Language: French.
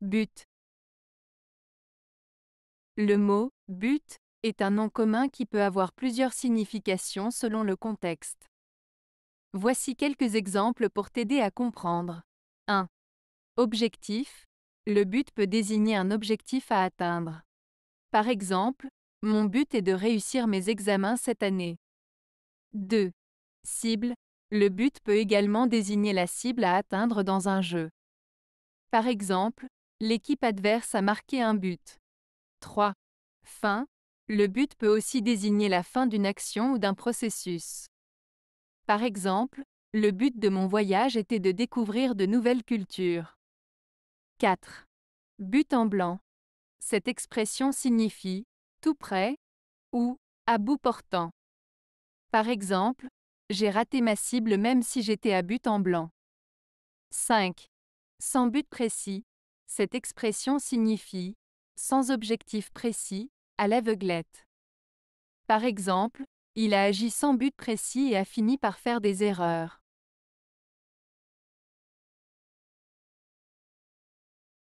But. Le mot but est un nom commun qui peut avoir plusieurs significations selon le contexte. Voici quelques exemples pour t'aider à comprendre. 1. Objectif. Le but peut désigner un objectif à atteindre. Par exemple, mon but est de réussir mes examens cette année. 2. Cible. Le but peut également désigner la cible à atteindre dans un jeu. Par exemple, L'équipe adverse a marqué un but. 3. Fin. Le but peut aussi désigner la fin d'une action ou d'un processus. Par exemple, le but de mon voyage était de découvrir de nouvelles cultures. 4. But en blanc. Cette expression signifie tout près ou à bout portant. Par exemple, j'ai raté ma cible même si j'étais à but en blanc. 5. Sans but précis, cette expression signifie sans objectif précis, à l'aveuglette. Par exemple, il a agi sans but précis et a fini par faire des erreurs.